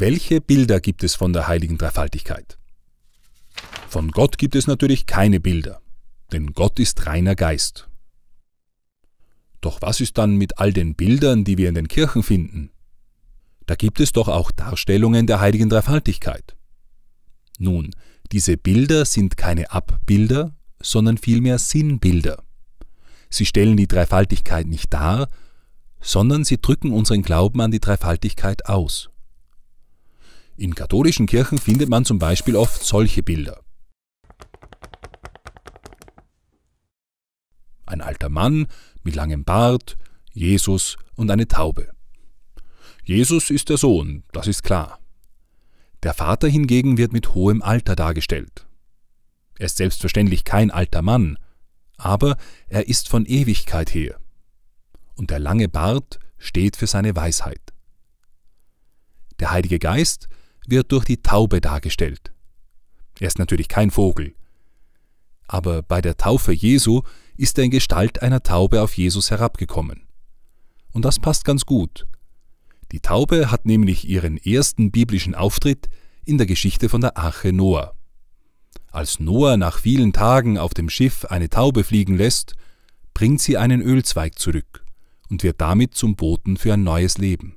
Welche Bilder gibt es von der heiligen Dreifaltigkeit? Von Gott gibt es natürlich keine Bilder, denn Gott ist reiner Geist. Doch was ist dann mit all den Bildern, die wir in den Kirchen finden? Da gibt es doch auch Darstellungen der heiligen Dreifaltigkeit. Nun, diese Bilder sind keine Abbilder, sondern vielmehr Sinnbilder. Sie stellen die Dreifaltigkeit nicht dar, sondern sie drücken unseren Glauben an die Dreifaltigkeit aus. In katholischen Kirchen findet man zum Beispiel oft solche Bilder. Ein alter Mann mit langem Bart, Jesus und eine Taube. Jesus ist der Sohn, das ist klar. Der Vater hingegen wird mit hohem Alter dargestellt. Er ist selbstverständlich kein alter Mann, aber er ist von Ewigkeit her. Und der lange Bart steht für seine Weisheit. Der Heilige Geist ist wird durch die Taube dargestellt. Er ist natürlich kein Vogel. Aber bei der Taufe Jesu ist er in Gestalt einer Taube auf Jesus herabgekommen. Und das passt ganz gut. Die Taube hat nämlich ihren ersten biblischen Auftritt in der Geschichte von der Arche Noah. Als Noah nach vielen Tagen auf dem Schiff eine Taube fliegen lässt, bringt sie einen Ölzweig zurück und wird damit zum Boten für ein neues Leben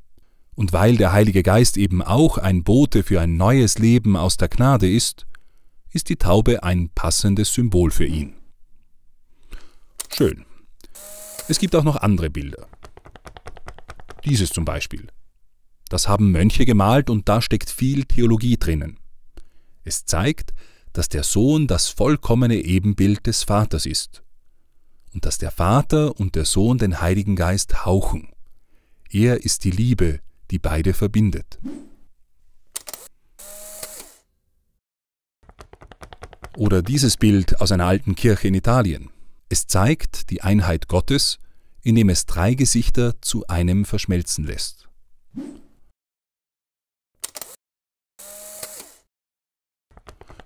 und weil der Heilige Geist eben auch ein Bote für ein neues Leben aus der Gnade ist, ist die Taube ein passendes Symbol für ihn. Schön. Es gibt auch noch andere Bilder. Dieses zum Beispiel. Das haben Mönche gemalt und da steckt viel Theologie drinnen. Es zeigt, dass der Sohn das vollkommene Ebenbild des Vaters ist und dass der Vater und der Sohn den Heiligen Geist hauchen. Er ist die Liebe, die beide verbindet. Oder dieses Bild aus einer alten Kirche in Italien. Es zeigt die Einheit Gottes, indem es drei Gesichter zu einem verschmelzen lässt.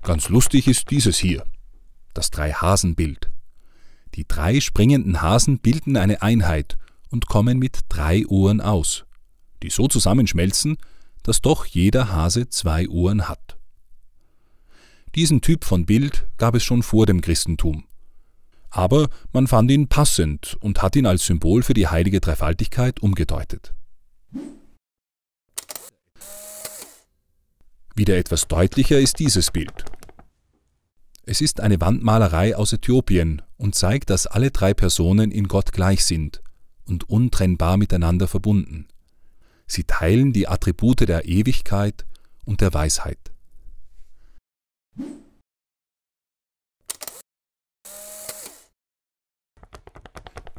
Ganz lustig ist dieses hier, das Drei-Hasen-Bild. Die drei springenden Hasen bilden eine Einheit und kommen mit drei Ohren aus die so zusammenschmelzen, dass doch jeder Hase zwei Ohren hat. Diesen Typ von Bild gab es schon vor dem Christentum. Aber man fand ihn passend und hat ihn als Symbol für die heilige Dreifaltigkeit umgedeutet. Wieder etwas deutlicher ist dieses Bild. Es ist eine Wandmalerei aus Äthiopien und zeigt, dass alle drei Personen in Gott gleich sind und untrennbar miteinander verbunden. Sie teilen die Attribute der Ewigkeit und der Weisheit.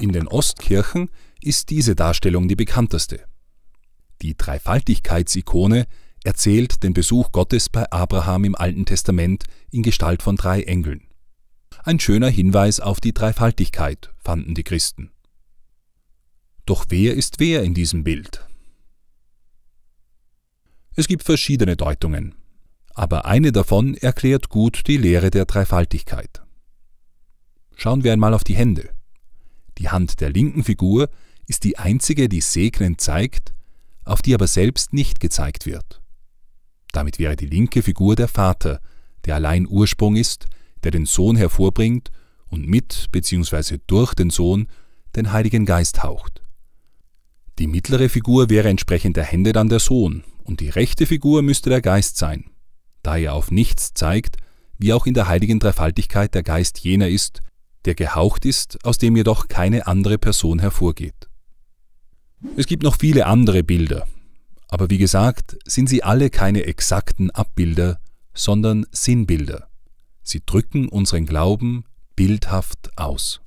In den Ostkirchen ist diese Darstellung die bekannteste. Die Dreifaltigkeitsikone erzählt den Besuch Gottes bei Abraham im Alten Testament in Gestalt von drei Engeln. Ein schöner Hinweis auf die Dreifaltigkeit, fanden die Christen. Doch wer ist wer in diesem Bild? Es gibt verschiedene Deutungen, aber eine davon erklärt gut die Lehre der Dreifaltigkeit. Schauen wir einmal auf die Hände. Die Hand der linken Figur ist die einzige, die segnend zeigt, auf die aber selbst nicht gezeigt wird. Damit wäre die linke Figur der Vater, der allein Ursprung ist, der den Sohn hervorbringt und mit bzw. durch den Sohn den Heiligen Geist haucht. Die mittlere Figur wäre entsprechend der Hände dann der Sohn und die rechte Figur müsste der Geist sein, da er auf nichts zeigt, wie auch in der heiligen Dreifaltigkeit der Geist jener ist, der gehaucht ist, aus dem jedoch keine andere Person hervorgeht. Es gibt noch viele andere Bilder, aber wie gesagt, sind sie alle keine exakten Abbilder, sondern Sinnbilder. Sie drücken unseren Glauben bildhaft aus.